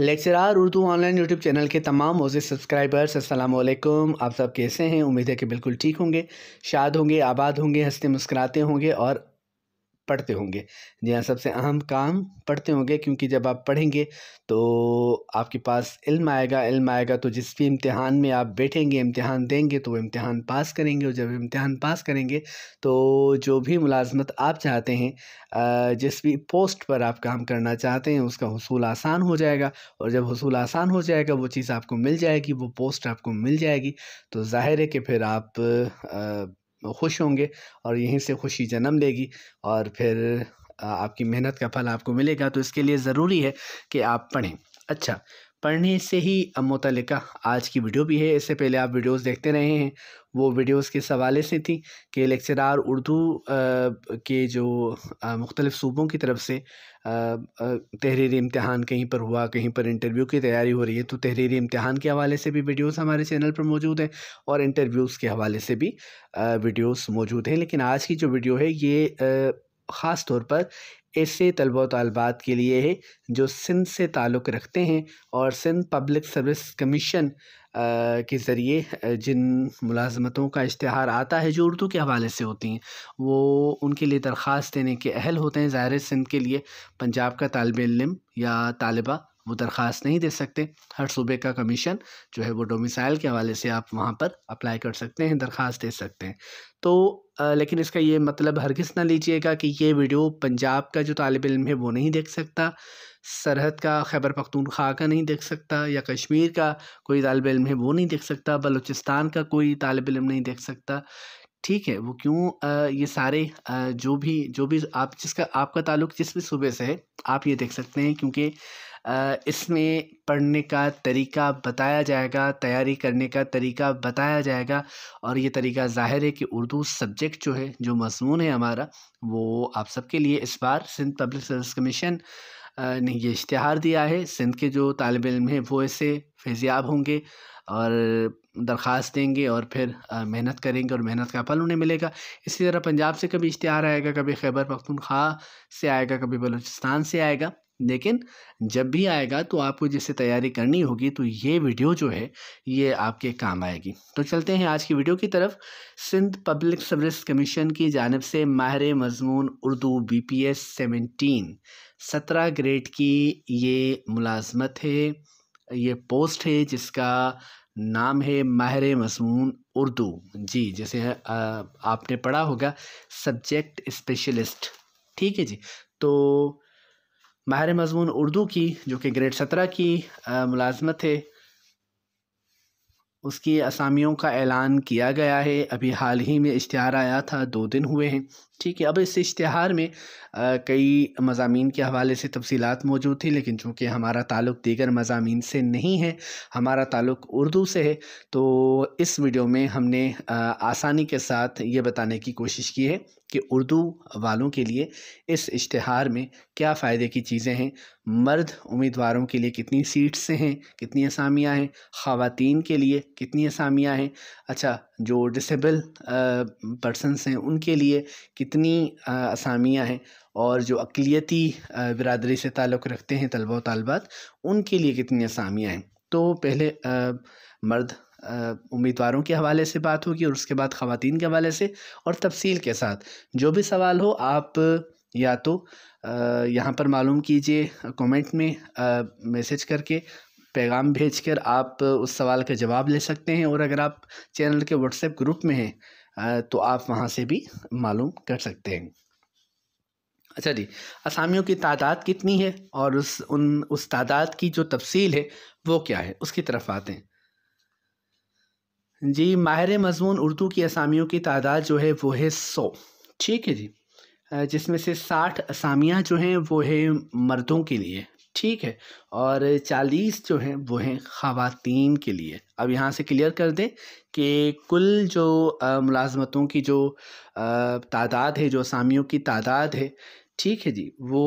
lecturer Urdu online YouTube channel के तमाम मोजे सब्सक्राइबर्स वालेकुम आप सब कैसे हैं उम्मीद है कि बिल्कुल ठीक होंगे शाद होंगे आबाद होंगे हंसते मुस्कुराते होंगे और पढ़ते होंगे जी हाँ सबसे अहम काम पढ़ते होंगे क्योंकि जब आप पढ़ेंगे तो आपके पास इल्म आएगा इल्म आएगा तो जिस भी इम्तहान में आप बैठेंगे इम्तिहान देंगे तो वो इम्तहान पास करेंगे और जब इम्तहान पास करेंगे तो जो भी मुलाजमत आप चाहते हैं जिस भी पोस्ट पर आप काम करना चाहते हैं उसका हसूल आसान हो जाएगा और जब हसूल आसान हो जाएगा वो चीज़ आपको मिल जाएगी वो पोस्ट आपको मिल जाएगी तो ज़ाहिर है कि फिर आप खुश होंगे और यहीं से खुशी जन्म लेगी और फिर आपकी मेहनत का फल आपको मिलेगा तो इसके लिए ज़रूरी है कि आप पढ़ें अच्छा पढ़ने से ही मुतल आज की वीडियो भी है इससे पहले आप वीडियोस देखते रहे हैं वो वीडियोस के सवाले से थी कि लेक्चरार उर्दू के जो मुख्तलिफ़ सूबों की तरफ से तहरीरी इम्तहान कहीं पर हुआ कहीं पर इंटरव्यू की तैयारी हो रही है तो तहरीरी इम्तहान के हवाले से भी वीडियोस हमारे चैनल पर मौजूद हैं और इंटरव्यूज़ के हवाले से भी वीडियोज़ मौजूद हैं लेकिन आज की जो वीडियो है ये ख़ास तौर पर ऐसे तलबा तलबात के लिए है जो सिंध से ताल्लुक़ रखते हैं और सिंध पब्लिक सर्विस कमीशन के ज़रिए जिन मुलाजमतों का इश्तहार आता है जो उर्दू के हवाले से होती हैं वो उनके लिए दरख्वास्त देने के अहल होते हैं ज़ाहिर सिंध के लिए पंजाब का तालब इलम या तलबा वो दरख्वास्त नहीं दे सकते हर सूबे का कमीशन जो है वो डोमिसाइल के हवाले से आप वहाँ पर अप्लाई कर सकते हैं दरख्वास्त दे सकते हैं तो आ, लेकिन इसका ये मतलब हरगिज़ ना लीजिएगा कि ये वीडियो पंजाब का जो तालब इम है वो नहीं देख सकता सरहद का खैबर पख्तूनख्वा का नहीं देख सकता या कश्मीर का कोई तालब इम है वो नहीं देख सकता बलूचिस्तान का कोई तालब इम नहीं देख सकता ठीक है वो क्यों ये सारे आ, जो भी जो भी आप जिसका आपका ताल्लुक जिस भी सूबे से है आप ये देख सकते हैं क्योंकि इसमें पढ़ने का तरीका बताया जाएगा तैयारी करने का तरीका बताया जाएगा और ये तरीका ज़ाहिर है कि उर्दू सब्जेक्ट जो है जो मज़मून है हमारा वो आप सबके लिए इस बार सिंध पब्लिक सर्विस कमीशन ने ये इश्तहार दिया है सिंध के जो तालब इम हैं वो इससे फैजियाब होंगे और दरख्वास्त देंगे और फिर मेहनत करेंगे और मेहनत का फल उन्हें मिलेगा इसी तरह पंजाब से कभी इश्तहार आएगा कभी खैबर पख्तूनख्वा से आएगा कभी बलूचिस्तान से आएगा लेकिन जब भी आएगा तो आपको जिससे तैयारी करनी होगी तो ये वीडियो जो है ये आपके काम आएगी तो चलते हैं आज की वीडियो की तरफ सिंध पब्लिक सर्विस कमीशन की जानब से माहिर मजमून Urdu B P S seventeen सत्रह ग्रेड की ये मुलाजमत है ये पोस्ट है जिसका नाम है माहिर मजमून उर्दू जी जैसे आपने पढ़ा होगा सब्जेक्ट स्पेशलिस्ट ठीक है जी तो माहिर मजमून उर्दू की जो कि ग्रेड सत्रह की मुलाजमत है उसकी असामियों का ऐलान किया गया है अभी हाल ही में इश्तहार आया था दो दिन हुए हैं ठीक है अब इस इश्तहार में आ, कई मजामी के हवाले से तफसीत मौजूद थी लेकिन चूँकि हमारा ताल्लुक़ दीगर मजामी से नहीं है हमारा ताल्लुक़ उर्दू से है तो इस वीडियो में हमने आ, आसानी के साथ ये बताने की कोशिश की है कि उर्दू वालों के लिए इस इश्तहार में क्या फ़ायदे की चीज़ें हैं मर्द उम्मीदवारों के लिए कितनी सीट्स हैं कितनी असामियाँ हैं ख़वान के लिए कितनी असामियाँ हैं अच्छा जो डिसेबल पर्सनस हैं उनके लिए कितनी असामियाँ हैं और जो अकलीती बिरादरी से ताल्लुक़ रखते हैं तलबा व तलबात उनके लिए कितनी असामियाँ हैं तो पहले मर्द उम्मीदवारों के हवाले से बात होगी और उसके बाद ख़वान के हवाले से और तफसील के साथ जो भी सवाल हो आप या तो यहाँ पर मालूम कीजिए कमेंट में मैसेज करके पैगाम भेजकर आप उस सवाल का जवाब ले सकते हैं और अगर आप चैनल के व्हाट्सएप ग्रुप में हैं तो आप वहाँ से भी मालूम कर सकते हैं अच्छा जी असामियों की तादाद कितनी है और उस उन उस तादाद की जो तफसील है वो क्या है उसकी तरफ आते हैं जी माहिर मजमून उर्दू की असामियों की तादाद जो है वो है सौ ठीक है जी जिसमें से साठ असामियाँ जो हैं वो है मर्दों के लिए ठीक है और चालीस जो हैं वो हैं ख़वातीन के लिए अब यहाँ से क्लियर कर दें कि कुल जो मुलाजमतों की जो तादाद है जो असामियों की तादाद है ठीक है जी वो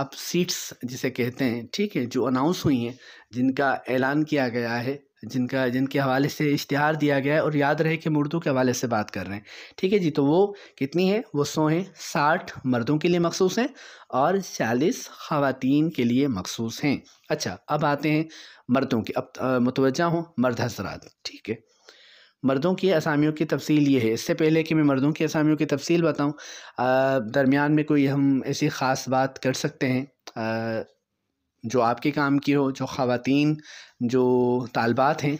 आप सीट्स जिसे कहते हैं ठीक है जो अनाउंस हुई हैं जिनका ऐलान किया गया है जिनका जिनके हवाले से इश्तहार दिया गया है और याद रहे कि मर्दों के हवाले से बात कर रहे हैं ठीक है जी तो वो कितनी है वो सौ हैं साठ मर्दों के लिए मखसूस हैं और चालीस ख़वातीन के लिए मखसूस हैं अच्छा अब आते हैं मर्दों के अब मुतवजह हों मर्द हजरात ठीक है मर्दों की असामियों की तफसील ये है इससे पहले कि मैं मर्दों की असामियों की तफसील बताऊँ दरमियान में कोई हम ऐसी ख़ास बात कर सकते हैं जो आपके काम की हो जो ख़वान जो तालबात हैं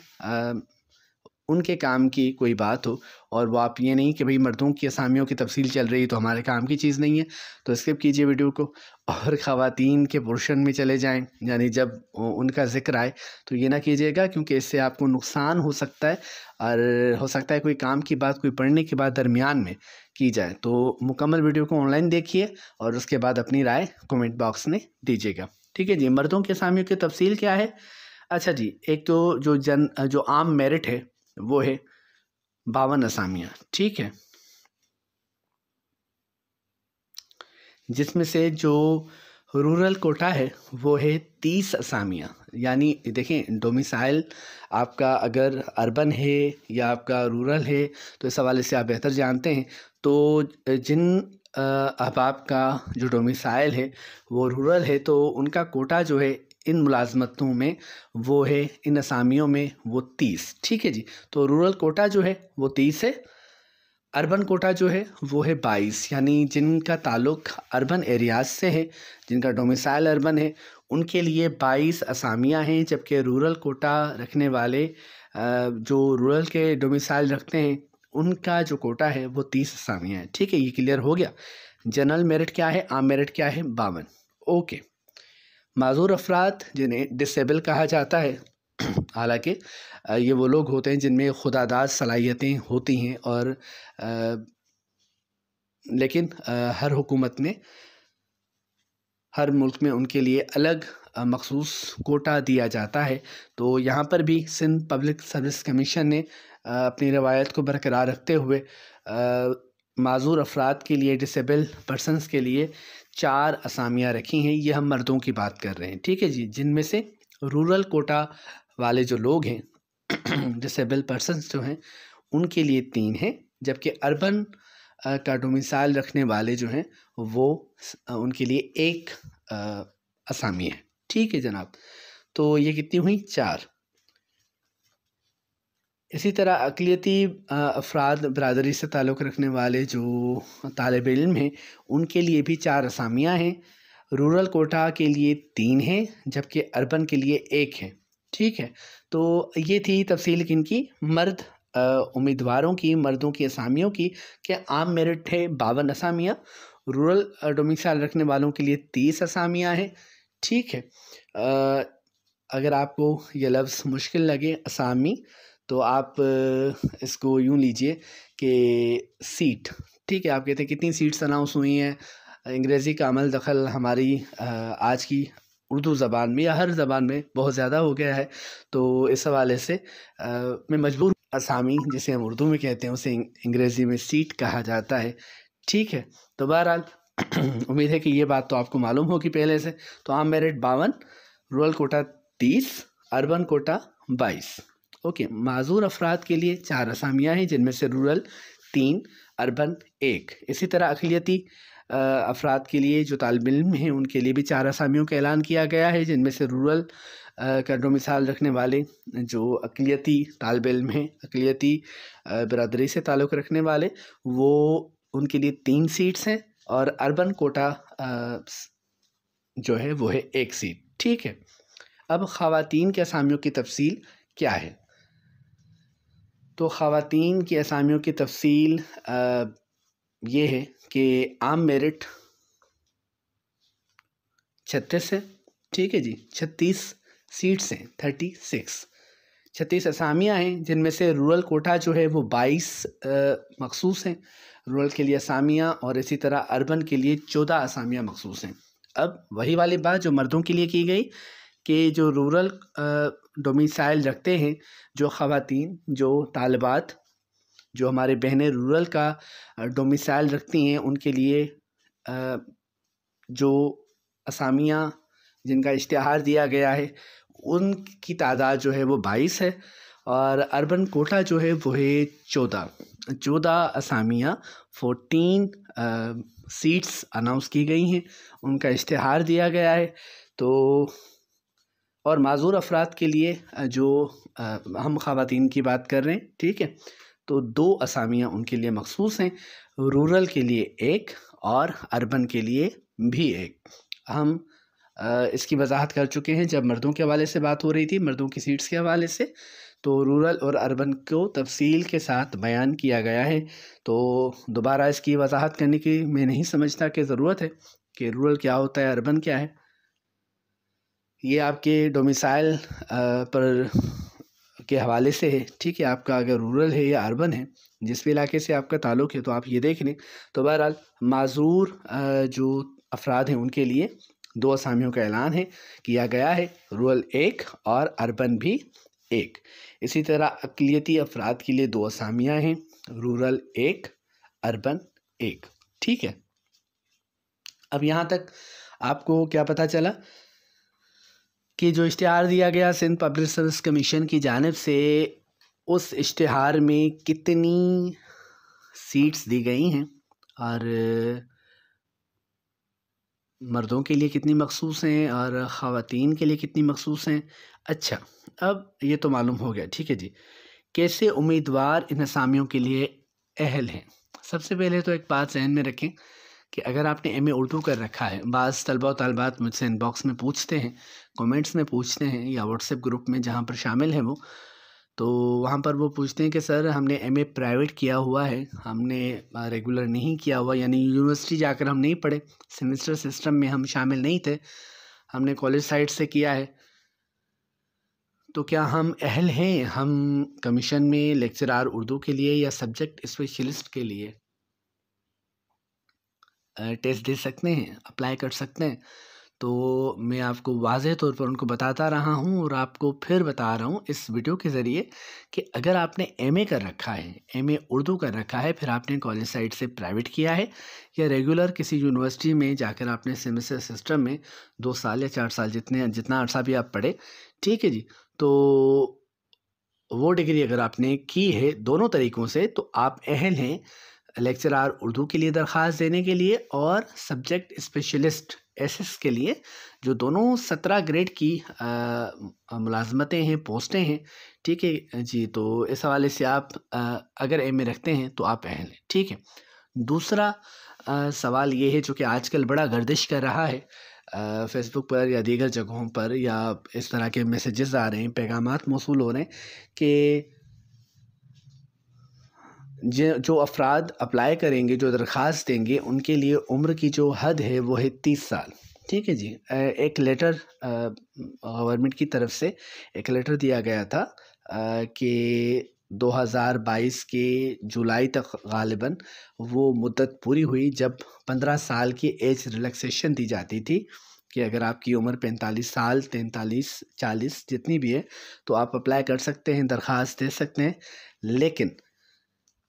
उनके काम की कोई बात हो और वो आप ये नहीं कि भाई मर्दों की असामियों की तफसील चल रही तो हमारे काम की चीज़ नहीं है तो स्किप कीजिए वीडियो को और ख़वान के पोर्शन में चले जाएं यानी जब उनका जिक्र आए तो ये ना कीजिएगा क्योंकि इससे आपको नुकसान हो सकता है और हो सकता है कोई काम की बात कोई पढ़ने की बात दरमियान में की जाए तो मुकम्मल वीडियो को ऑनलाइन देखिए और उसके बाद अपनी राय कमेंट बॉक्स में दीजिएगा ठीक है जी मर्दों के सामियों की तफसील क्या है अच्छा जी एक तो जो जन जो आम मेरिट है वो है बावन असामियाँ ठीक है जिसमें से जो रूरल कोटा है वो है तीस असामियाँ यानी देखें डोमिसाइल आपका अगर अर्बन है या आपका रूरल है तो इस हवाले से आप बेहतर जानते हैं तो जिन अहबाब का जो डोमिसाइल है वो रूरल है तो उनका कोटा जो है इन मुलाजमतों में वो है इन असामियों में वो तीस ठीक है जी तो रूरल कोटा जो है वो तीस है अर्बन कोटा जो है वो है बाईस यानी जिनका ताल्लुक अर्बन एरियाज से है जिनका डोमिसाइल अर्बन है उनके लिए बाईस असामियाँ हैं जबकि रूरल कोटा रखने वाले जो रूरल के डोमिसाइल रखते हैं उनका जो कोटा है वो तीस असामियाँ हैं ठीक है ये क्लियर हो गया जनरल मेरिट क्या है आम मेरिट क्या है बावन ओके माजूर अफराद जिन्हें डिसेबल कहा जाता है हालांकि ये वो लोग होते हैं जिनमें खुदादाद सलाहियतें होती हैं और आ, लेकिन आ, हर हुकूमत में हर मुल्क में उनके लिए अलग मखसूस कोटा दिया जाता है तो यहाँ पर भी सिंध पब्लिक सर्विस कमीशन ने अपनी रवायत को बरकरार रखते हुए माजूर अफराद के लिए डिसेबल पर्सनस के लिए चार असामियाँ रखी हैं ये हम मर्दों की बात कर रहे हैं ठीक है जी जिनमें से रूरल कोटा वाले जो लोग हैं डिसेबल पर्सनस जो हैं उनके लिए तीन हैं जबकि अर्बन का डोमिसाइल रखने वाले जो हैं वो उनके लिए एक असामी है ठीक है जनाब तो ये कितनी हुई चार इसी तरह अकलीती अफ़राद बरदरी से ताल्लुक़ रखने वाले जो तालब इल्म हैं उनके लिए भी चार असामियाँ हैं रूरल कोटा के लिए तीन हैं जबकि अर्बन के लिए एक है ठीक है तो ये थी तफसील इनकी मर्द उम्मीदवारों की मर्दों की असामियों की कि आम मेरिट है बावन असामियाँ रूरल डोमिसाइल रखने वालों के लिए तीस असामियाँ हैं ठीक है आ, अगर आपको ये लफ्ज़ मुश्किल लगे असामी तो आप इसको यूँ लीजिए कि सीट ठीक है आप कहते हैं कितनी सीट्स अनाउंस हुई हैं अंग्रेज़ी का अमल दखल हमारी आज की उर्दू ज़बान में या हर ज़बान में बहुत ज़्यादा हो गया है तो इस हवाले से आ, मैं मजबूर असामी जिसे हम उर्दू में कहते हैं उसे अंग्रेज़ी में सीट कहा जाता है ठीक है तो बहरहाल उम्मीद है कि ये बात तो आपको मालूम होगी पहले से तो आम मेरिट बावन रूरल कोटा तीस अर्बन कोटा बाईस ओके माजूर अफराद के लिए चार असामियाँ हैं जिनमें से रूरल तीन अरबन एक इसी तरह अखिलती अफराद के लिए जो तालब इम हैं उनके लिए भी चार असामियों का ऐलान किया गया है जिनमें से रूरल का मिसाल रखने वाले जो अकलीती तालब इम हैं अकलीती बरदरी से ताल्लुक़ रखने वाले वो उनके लिए तीन सीट्स हैं और अरबन कोटा जो है वो है एक सीट ठीक है अब ख़वात के असामियों की तफसील क्या है तो ख़वान की असामियों की तफसील ये है कि आम मेरिट छत्तीस है ठीक है जी छत्तीस सीट्स हैं थर्टी सिक्स छत्तीस असामियाँ हैं जिनमें से रूरल कोटा जो है वो बाईस मखसूस हैं रूरल के लिए असामियाँ और इसी तरह अर्बन के लिए चौदह असामियाँ मखसूस हैं अब वही वाली बात जो मर्दों के लिए की गई कि जो रूरल डोमिसाइल रखते हैं जो ख़वातीन जो तालबात जो हमारे बहनें रूरल का डोमिसाइल रखती हैं उनके लिए जो असामियाँ जिनका इश्तहार दिया गया है उनकी तादाद जो है वो बाईस है और अर्बन कोटा जो है वो है चौदह चौदह असामियाँ फोटीन सीट्स अनाउंस की गई हैं उनका इश्तहार दिया गया है तो और माजूर अफराद के लिए जो हम ख़वान की बात कर रहे हैं ठीक है तो दो असामियाँ उनके लिए मखसूस हैं रूरल के लिए एक और अर्बन के लिए भी एक हम इसकी वजाहत कर चुके हैं जब मर्दों के हवाले से बात हो रही थी मर्दों की सीट्स के हवाले से तो रूरल और अर्बन को तफसील के साथ बयान किया गया है तो दोबारा इसकी वजाहत करने की मैं नहीं समझता कि ज़रूरत है कि रूरल क्या होता है अर्बन क्या है ये आपके डोमिसाइल पर के हवाले से है ठीक है आपका अगर रूरल है या अर्बन है जिस भी इलाके से आपका ताल्लुक़ है तो आप ये देख लें तो बहरहाल माजूर जो अफराद हैं उनके लिए दो असामियों का ऐलान है किया गया है रूरल एक और अर्बन भी एक इसी तरह अकलीती अफराद के लिए दो असामियाँ हैं रूरल एक अर्बन एक ठीक है अब यहाँ तक आपको क्या पता चला कि जो इश्तहार दिया गया सिंध पब्लिक सर्विस कमीशन की जानब से उस इश्तहार में कितनी सीट्स दी गई हैं और मर्दों के लिए कितनी मखसूस हैं और ख़वान के लिए कितनी मखसूस हैं अच्छा अब ये तो मालूम हो गया ठीक है जी कैसे उम्मीदवार असामियों के लिए अहल हैं सबसे पहले तो एक बात जहन में रखें कि अगर आपने एम उर्दू कर रखा है बाज़ तलबा तलबात मुझसे इनबॉक्स में पूछते हैं कमेंट्स में पूछते हैं या व्हाट्सएप ग्रुप में जहाँ पर शामिल हैं वो तो वहाँ पर वो पूछते हैं कि सर हमने एम प्राइवेट किया हुआ है हमने रेगुलर नहीं किया हुआ यानी यूनिवर्सिटी जाकर हम नहीं पढ़े सेमेस्टर सिस्टम में हम शामिल नहीं थे हमने कॉलेज साइड से किया है तो क्या हम अहल हैं हम कमीशन में लेक्चरार उर्दू के लिए या सब्जेक्ट स्पेशलिस्ट के लिए टेस्ट दे सकते हैं अप्लाई कर सकते हैं तो मैं आपको वाजह तौर पर उनको बताता रहा हूँ और आपको फिर बता रहा हूँ इस वीडियो के ज़रिए कि अगर आपने एमए कर रखा है एमए उर्दू कर रखा है फिर आपने कॉलेज साइड से प्राइवेट किया है या रेगुलर किसी यूनिवर्सिटी में जाकर आपने सेमेस्टर सिस्टम में दो साल या चार साल जितने जितना अर्सा भी आप पढ़े ठीक है जी तो वो डिग्री अगर आपने की है दोनों तरीक़ों से तो आप अहल हैं लेक्चरार उर्दू के लिए दरख्वास्त देने के लिए और सब्जेक्ट स्पेशलिस्ट एस के लिए जो दोनों सत्रह ग्रेड की मुलाजमतें हैं पोस्टें हैं ठीक है जी तो इस हवाले से आप आ, अगर एम रखते हैं तो आप पहन लें ठीक है दूसरा आ, सवाल ये है जो कि आजकल बड़ा गर्दिश कर रहा है फेसबुक पर या दीगर जगहों पर या इस तरह के मैसेजेस आ रहे हैं पैगाम मौसू हो रहे हैं कि जो जो अफराद अप्लाई करेंगे जो दरख्वास्त देंगे उनके लिए उम्र की जो हद है वो है तीस साल ठीक है जी एक लेटर गवर्नमेंट की तरफ से एक लेटर दिया गया था कि 2022 के जुलाई तक गालिबा वो मुद्दत पूरी हुई जब 15 साल की एज रिलैक्सेशन दी जाती थी कि अगर आपकी उम्र पैंतालीस साल तैंतालीस चालीस जितनी भी है तो आप अप्लाई कर सकते हैं दरख्वास्त दे सकते हैं लेकिन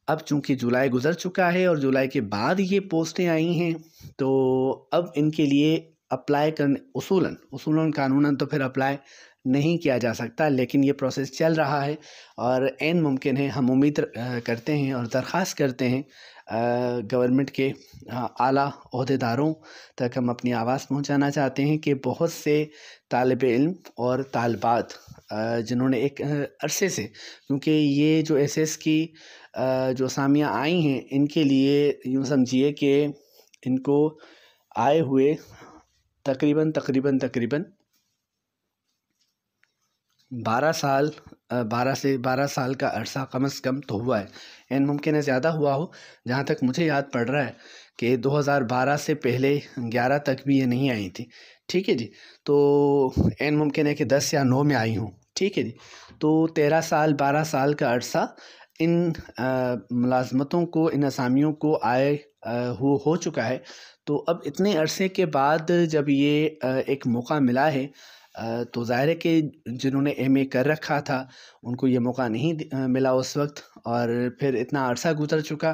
अब चूंकि जुलाई गुज़र चुका है और जुलाई के बाद ये पोस्टें आई हैं तो अब इनके लिए अप्लाई करने उसूलन उसूलन कानूनन तो फिर अप्लाई नहीं किया जा सकता लेकिन ये प्रोसेस चल रहा है और एन मुमकिन है हम उम्मीद करते हैं और दरख्वास्त करते हैं गवर्नमेंट के आला अहदेदारों तक हम अपनी आवाज़ पहुंचाना चाहते हैं कि बहुत से तालब इल्म और तालबात जिन्होंने एक अरसे से क्योंकि ये जो एस एस की जो सामियाँ आई हैं इनके लिए यूँ समझिए कि इनको आए हुए तकरीबन तकरीबन तकरीबन बारह साल बारह से बारह साल का अरसा कम से कम तो हुआ है एन मुमकिन है ज़्यादा हुआ हो जहाँ तक मुझे याद पड़ रहा है कि 2012 से पहले 11 तक भी ये नहीं आई थी ठीक है जी तो एन मुमकिन है कि 10 या 9 में आई हूँ ठीक है जी तो 13 साल 12 साल का अरसा इन मुलाजमतों को इन असामियों को आए हो हो चुका है तो अब इतने अरसे के बाद जब ये एक मौका मिला है तो ज़ाहिर है कि जिन्होंने एम ए कर रखा था उनको ये मौका नहीं मिला उस वक्त और फिर इतना अरसा गुजर चुका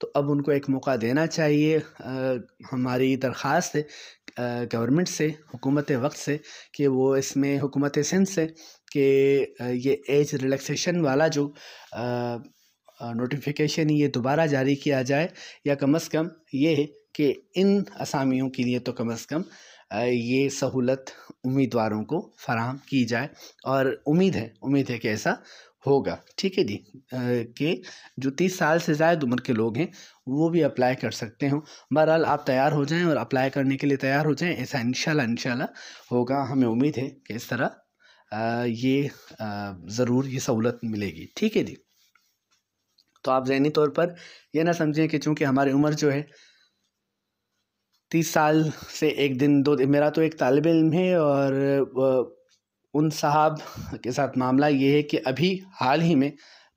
तो अब उनको एक मौका देना चाहिए हमारी दरख्वास्त है गवर्नमेंट से हुकूमत वक्त से कि वो इसमें हुकूमत सिंध से कि ये एज रिलैक्सेशन वाला जो नोटिफिकेशन ये दोबारा जारी किया जाए या कम अज़ कम ये कि इन असामियों के लिए तो कम अज़ कम ये सहूलत उम्मीदवारों को फराहम की जाए और उम्मीद है उम्मीद है कि ऐसा होगा ठीक है जी कि जो तीस साल से ज़्यादा उम्र के लोग हैं वो भी अप्लाई कर सकते हो बहरहाल आप तैयार हो जाएं और अप्लाई करने के लिए तैयार हो जाएं ऐसा इंशाल्लाह इंशाल्लाह होगा हमें उम्मीद है कि इस तरह ये ज़रूर ये सहूलत मिलेगी ठीक है जी तो आप जहनी तौर पर यह ना समझें कि चूँकि हमारी उम्र जो है तीस साल से एक दिन दो दिन मेरा तो एक तालब इम है और उन साहब के साथ मामला ये है कि अभी हाल ही में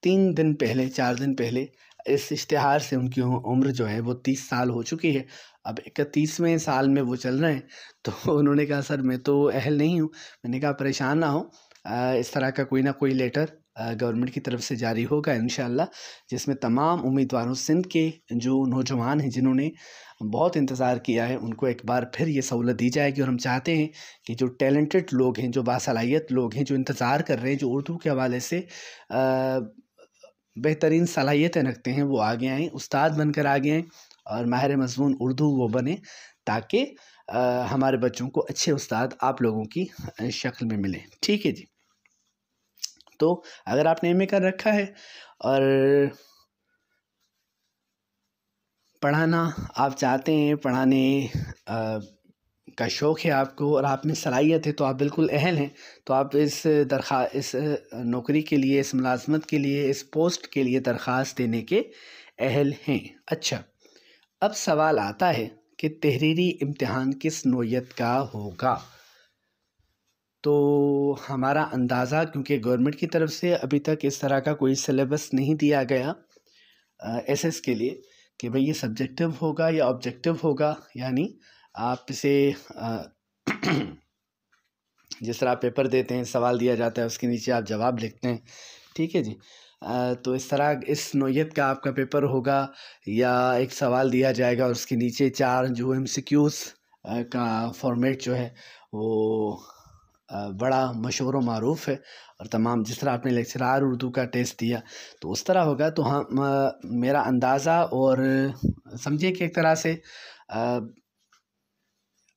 तीन दिन पहले चार दिन पहले इस इश्तहार से उनकी उम्र जो है वो तीस साल हो चुकी है अब इकतीसवें साल में वो चल रहे हैं तो उन्होंने कहा सर मैं तो अहल नहीं हूँ मैंने कहा परेशान ना हो इस तरह का कोई ना कोई लेटर गवर्नमेंट की तरफ से जारी होगा इन जिसमें तमाम उम्मीदवारों सिंध के जो नौजवान हैं जिन्होंने बहुत इंतज़ार किया है उनको एक बार फिर ये सहूलत दी जाएगी और हम चाहते हैं कि जो टैलेंटेड लोग हैं जो बासलाहियत लोग हैं जो इंतज़ार कर रहे हैं जो उर्दू के हवाले से बेहतरीन सलाहियतें रखते हैं वो आगे आएँ उस्ताद बनकर आगे आएँ और माहिर मजमून उर्दू वो बने ताकि हमारे बच्चों को अच्छे उस्ताद आप लोगों की शक्ल में मिलें ठीक है जी तो अगर आपने एम कर रखा है और पढ़ाना आप चाहते हैं पढ़ाने का शौक़ है आपको और आप में सलाहियत है तो आप बिल्कुल अहल हैं तो आप इस दरख्वा इस नौकरी के लिए इस मुलाजमत के लिए इस पोस्ट के लिए दरख्वास्त देने के अहल हैं अच्छा अब सवाल आता है कि तहरीरी इम्तहान किस नोयत का होगा तो हमारा अंदाज़ा क्योंकि गवर्नमेंट की तरफ से अभी तक इस तरह का कोई सिलेबस नहीं दिया गया एसएस के लिए कि भाई ये सब्जेक्टिव होगा या ऑब्जेक्टिव होगा यानी आप इसे जिस तरह पेपर देते हैं सवाल दिया जाता है उसके नीचे आप जवाब लिखते हैं ठीक है जी आ, तो इस तरह इस नोयत का आपका पेपर होगा या एक सवाल दिया जाएगा और उसके नीचे चार जो एम का फॉर्मेट जो है वो बड़ा मशहूर मरूफ़ है और तमाम जिस तरह आपने लेक्चरार उर्दू का टेस्ट दिया तो उस तरह होगा तो हम हाँ, मेरा अंदाज़ा और समझिए कि एक तरह से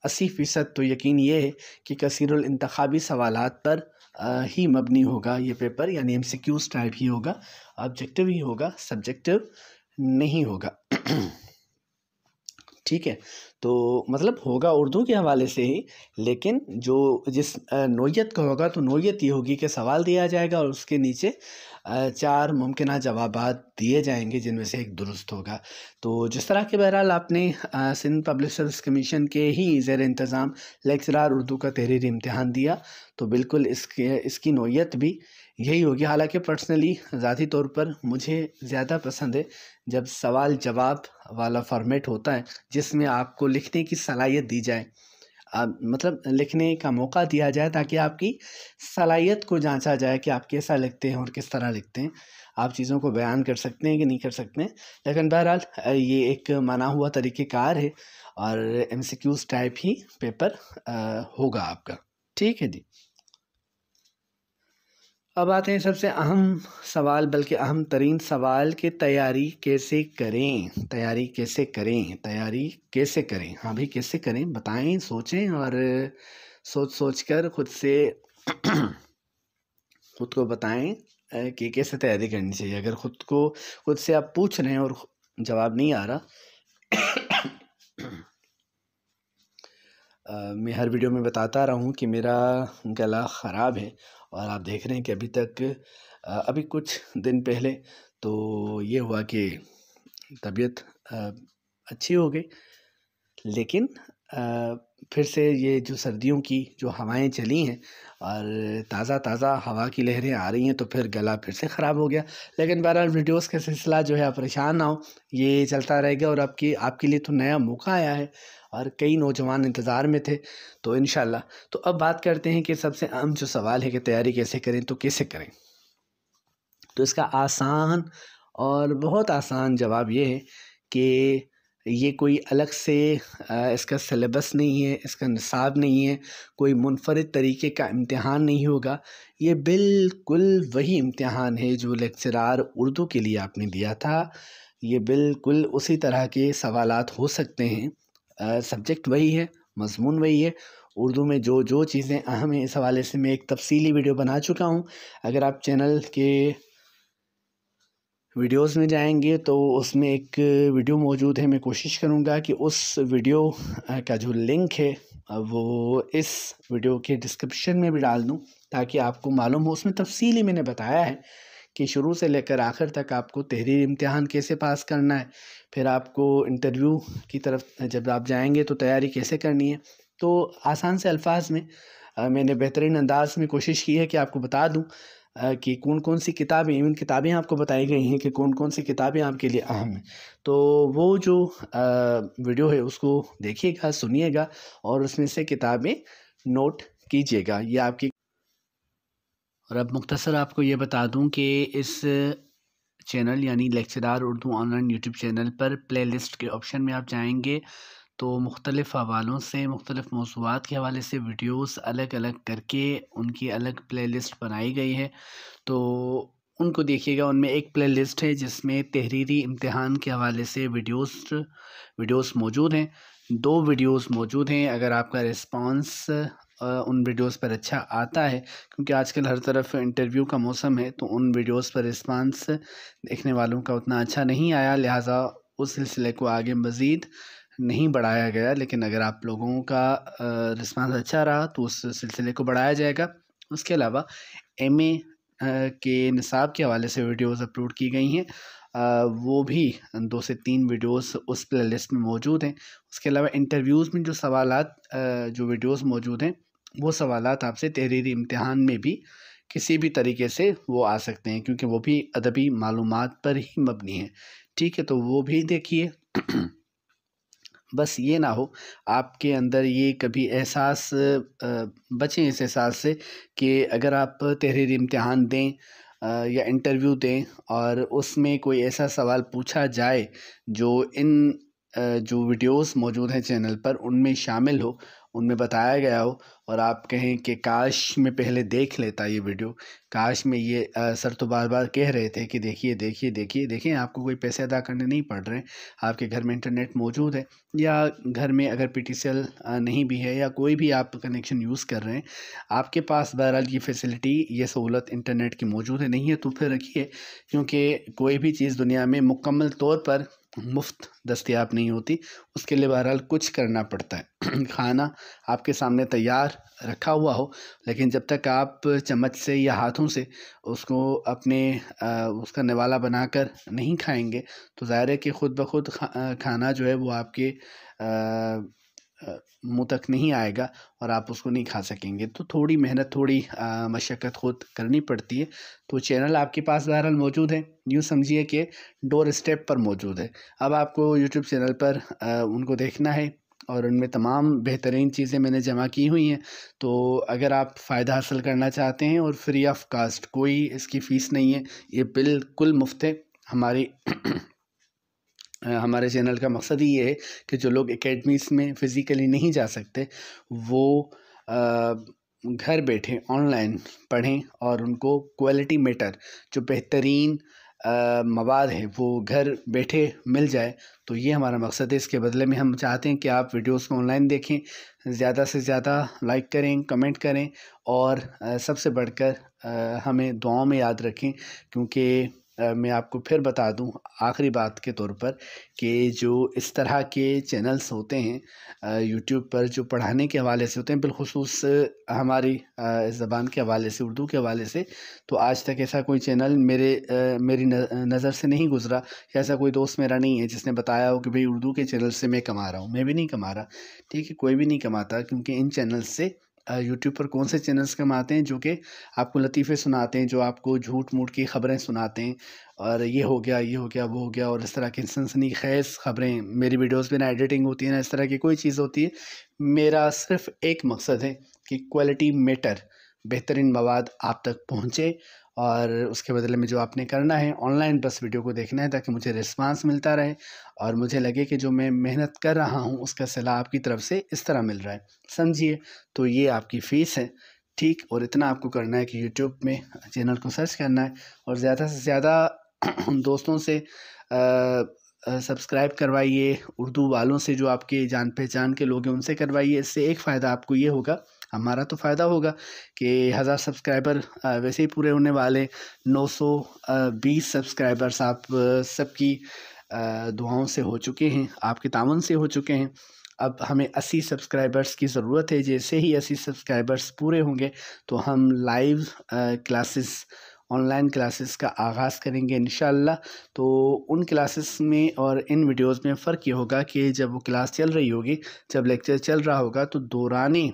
अस्सी फ़ीसद तो यकीन ये है कि कसरतबी सवाल पर ही मबनी होगा ये पेपर यानी एम सी क्यूज़ टाइप ही होगा ऑब्जेक्टिव ही होगा सब्जेक्टिव नहीं होगा ठीक है तो मतलब होगा उर्दू के हवाले से ही लेकिन जो जिस नोयत का होगा तो नोयत ये होगी कि सवाल दिया जाएगा और उसके नीचे चार मुमकिन जवाब दिए जाएंगे जिनमें से एक दुरुस्त होगा तो जिस तरह के बहरहाल आपने सिंध पब्लिशर्स कमीशन के ही ज़ेर इंतज़ाम लेक्चरार उर्दू का तहरीर इम्तहान दिया तो बिल्कुल इसके इसकी नोयत भी यही होगी हालांकि पर्सनली ज़ाती तौर पर मुझे ज़्यादा पसंद है जब सवाल जवाब वाला फॉर्मेट होता है जिसमें आपको लिखने की सलाहियत दी जाए मतलब लिखने का मौका दिया जाए ताकि आपकी सलाहियत को जांचा जाए कि आप कैसा लिखते हैं और किस तरह लिखते हैं आप चीज़ों को बयान कर सकते हैं कि नहीं कर सकते हैं लेकिन बहरहाल ये एक मना हुआ तरीक़ेकार है और एम टाइप ही पेपर आ, होगा आपका ठीक है जी अब आते हैं सबसे अहम सवाल बल्कि अहम तरीन सवाल कि तैयारी कैसे करें तैयारी कैसे करें तैयारी कैसे करें हाँ भाई कैसे करें बताएं सोचें और सोच सोच कर खुद से खुद को बताएं कि कैसे तैयारी करनी चाहिए अगर खुद को खुद से आप पूछ रहे हैं और जवाब नहीं आ रहा मैं हर वीडियो में बताता रहा हूँ कि मेरा गला ख़राब है और आप देख रहे हैं कि अभी तक अभी कुछ दिन पहले तो ये हुआ कि तबीयत अच्छी हो गई लेकिन फिर से ये जो सर्दियों की जो हवाएं चली हैं और ताज़ा ताज़ा हवा की लहरें आ रही हैं तो फिर गला फिर से ख़राब हो गया लेकिन बहरहाल वीडियोस का सिलसिला जो है आप परेशान ना हो ये चलता रहेगा और आपकी आपके लिए तो नया मौका आया है और कई नौजवान इंतज़ार में थे तो इन तो अब बात करते हैं कि सबसे अहम जो सवाल है कि तैयारी कैसे करें तो कैसे करें तो इसका आसान और बहुत आसान जवाब ये है कि ये कोई अलग से इसका सिलेबस नहीं है इसका निसाब नहीं है कोई मुनफरद तरीके का इम्तहान नहीं होगा ये बिल्कुल वही इम्तहान है जो लेक्चरार उर्दू के लिए आपने दिया था ये बिल्कुल उसी तरह के सवालात हो सकते हैं सब्जेक्ट वही है मजमून वही है उर्दू में जो जो चीज़ें अहम हैं इस हवाले से मैं एक तफसीली वीडियो बना चुका हूँ अगर आप चैनल के वीडियोस में जाएंगे तो उसमें एक वीडियो मौजूद है मैं कोशिश करूँगा कि उस वीडियो का जो लिंक है वो इस वीडियो के डिस्क्रिप्शन में भी डाल दूँ ताकि आपको मालूम हो उसमें तफसीली मैंने बताया है कि शुरू से लेकर आखिर तक आपको तहरीर इम्तहान कैसे पास करना है फिर आपको इंटरव्यू की तरफ जब आप जाएँगे तो तैयारी कैसे करनी है तो आसान से अल्फाज में मैंने बेहतरीन अंदाज में कोशिश की है कि आपको बता दूँ कि कौन कौन सी किताबें इवन किताबें आपको बताई गई हैं कि कौन कौन सी किताबें आपके लिए अहम हैं तो वो जो वीडियो है उसको देखिएगा सुनिएगा और उसमें से किताबें नोट कीजिएगा ये आपकी और अब मुख्तसर आपको ये बता दूं कि इस चैनल यानी lecturer Urdu online YouTube channel पर प्लेलिस्ट के ऑप्शन में आप जाएंगे तो मुख्तलिफ़ हवालों से मुख्तलिफ़ मौजूद के हवाले से वीडियोस अलग अलग करके उनकी अलग प्लेलिस्ट बनाई गई है तो उनको देखिएगा उनमें एक प्लेलिस्ट है जिसमें तहरीरी इम्तहान के हवाले से वीडियोस वीडियोस मौजूद हैं दो वीडियोस मौजूद हैं अगर आपका रिस्पांस उन वीडियोस पर अच्छा आता है क्योंकि आजकल हर तरफ इंटरव्यू का मौसम है तो उन वीडियोस पर रिस्पांस देखने वालों का उतना अच्छा नहीं आया लिहाजा उस सिलसिले को आगे मज़ीद नहीं बढ़ाया गया लेकिन अगर आप लोगों का रिस्पांस अच्छा रहा तो उस सिलसिले को बढ़ाया जाएगा उसके अलावा एम ए के निसाब के हवाले से वीडियोस अपलोड की गई हैं वो भी दो से तीन वीडियोस उस प्ले लिस्ट में मौजूद हैं उसके अलावा इंटरव्यूज़ में जो सवाल जो वीडियोज़ मौजूद हैं वो सवाल आपसे तहरीरी इम्तहान में भी किसी भी तरीके से वो आ सकते हैं क्योंकि वो भी अदबी मालूम पर ही मबनी है ठीक है तो वो भी देखिए बस ये ना हो आपके अंदर ये कभी एहसास बचें इस एहसास से कि अगर आप तहरीर इम्तहान दें या इंटरव्यू दें और उसमें कोई ऐसा सवाल पूछा जाए जो इन जो वीडियोस मौजूद हैं चैनल पर उनमें शामिल हो उनमें बताया गया हो और आप कहें कि काश मैं पहले देख लेता ये वीडियो काश मैं ये आ, सर तो बार बार कह रहे थे कि देखिए देखिए देखिए देखें आपको कोई पैसे अदा करने नहीं पड़ रहे आपके घर में इंटरनेट मौजूद है या घर में अगर पी नहीं भी है या कोई भी आप कनेक्शन यूज़ कर रहे हैं आपके पास बहरहाल ये फैसिलिटी ये सहूलत इंटरनेट की मौजूद है नहीं है तो फिर रखिए क्योंकि कोई भी चीज़ दुनिया में मुकम्मल तौर पर मुफ्त दस्तियाब नहीं होती उसके लिए बहरहाल कुछ करना पड़ता है खाना आपके सामने तैयार रखा हुआ हो लेकिन जब तक आप चम्मच से या हाथों से उसको अपने आ, उसका निवाला बनाकर नहीं खाएंगे तो ज़ाहिर है कि ख़ुद ब खुद खा, खाना जो है वो आपके आ, मुँह तक नहीं आएगा और आप उसको नहीं खा सकेंगे तो थोड़ी मेहनत थोड़ी मशक्क़त खुद करनी पड़ती है तो चैनल आपके पास बहरहाल मौजूद है यूँ समझिए कि डोर स्टेप पर मौजूद है अब आपको यूट्यूब चैनल पर आ, उनको देखना है और उनमें तमाम बेहतरीन चीज़ें मैंने जमा की हुई हैं तो अगर आप फ़ायदा हासिल करना चाहते हैं और फ्री ऑफ कास्ट कोई इसकी फ़ीस नहीं है ये बिल्कुल मुफ्त है हमारी हमारे चैनल का मकसद ही ये है कि जो लोग एकेडमीज़ में फ़िज़िकली नहीं जा सकते वो आ, घर बैठे ऑनलाइन पढ़ें और उनको क्वालिटी मेटर जो बेहतरीन मवाद है वो घर बैठे मिल जाए तो ये हमारा मकसद है इसके बदले में हम चाहते हैं कि आप वीडियोस को ऑनलाइन देखें ज़्यादा से ज़्यादा लाइक करें कमेंट करें और सबसे बढ़कर हमें दुआओं में याद रखें क्योंकि मैं आपको फिर बता दूं आखिरी बात के तौर पर कि जो इस तरह के चैनल्स होते हैं यूट्यूब पर जो पढ़ाने के हवाले से होते हैं बिलखसूस हमारी ज़बान के हवाले से उर्दू के हवाले से तो आज तक ऐसा कोई चैनल मेरे मेरी नज़र से नहीं गुजरा या ऐसा कोई दोस्त मेरा नहीं है जिसने बताया हो कि भाई उर्दू के चैनल से मैं कमा रहा हूँ मैं भी नहीं कमा रहा ठीक है कोई भी नहीं कमाता क्योंकि इन चैनल से यूट्यूब पर कौन से चैनल्स कम आते हैं जो कि आपको लतीफ़े सुनाते हैं जो आपको झूठ मूठ की ख़बरें सुनाते हैं और ये हो गया ये हो गया वो हो गया और इस तरह की सनसनी ख़ैस ख़बरें मेरी वीडियोस में ना एडिटिंग होती है ना इस तरह की कोई चीज़ होती है मेरा सिर्फ़ एक मकसद है कि क्वालिटी मेटर बेहतरीन मवाद आप तक पहुँचे और उसके बदले में जो आपने करना है ऑनलाइन बस वीडियो को देखना है ताकि मुझे रिस्पांस मिलता रहे और मुझे लगे कि जो मैं मेहनत कर रहा हूँ उसका सलाह आपकी तरफ से इस तरह मिल रहा है समझिए तो ये आपकी फ़ीस है ठीक और इतना आपको करना है कि यूट्यूब में चैनल को सर्च करना है और ज़्यादा से ज़्यादा दोस्तों से आ, सब्सक्राइब करवाइए उर्दू वालों से जो आपके जान पहचान के लोग हैं उनसे करवाइए इससे एक फ़ायदा आपको ये होगा हमारा तो फ़ायदा होगा कि हज़ार सब्सक्राइबर वैसे ही पूरे होने वाले नौ सौ बीस सब्सक्राइबर्स आप सबकी दुआओं से हो चुके हैं आपके तावन से हो चुके हैं अब हमें अस्सी सब्सक्राइबर्स की ज़रूरत है जैसे ही अस्सी सब्सक्राइबर्स पूरे होंगे तो हम लाइव क्लासेस ऑनलाइन क्लासेस का आगाज़ करेंगे इन तो उन क्लासेस में और इन वीडियोस में फ़र्क ये होगा कि जब वो क्लास चल रही होगी जब लेक्चर चल रहा होगा तो दौरानी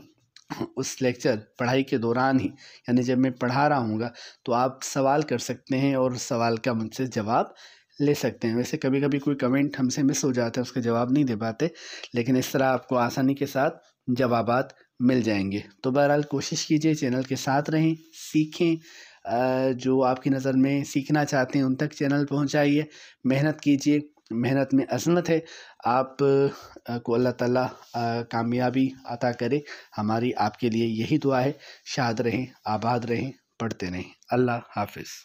उस लेक्चर पढ़ाई के दौरान ही यानी जब मैं पढ़ा रहा हूँगा तो आप सवाल कर सकते हैं और सवाल का मुझसे जवाब ले सकते हैं वैसे कभी कभी कोई कमेंट हमसे मिस हो जाता है उसका जवाब नहीं दे पाते लेकिन इस तरह आपको आसानी के साथ जवाब मिल जाएंगे तो बहरहाल कोशिश कीजिए चैनल के साथ रहें सीखें जो आपकी नज़र में सीखना चाहते हैं उन तक चैनल पहुंचाइए मेहनत कीजिए मेहनत में असनत है आप को अल्लाह ताला कामयाबी अता करे हमारी आपके लिए यही दुआ है शाद रहें आबाद रहें पढ़ते रहें अल्लाह हाफिज़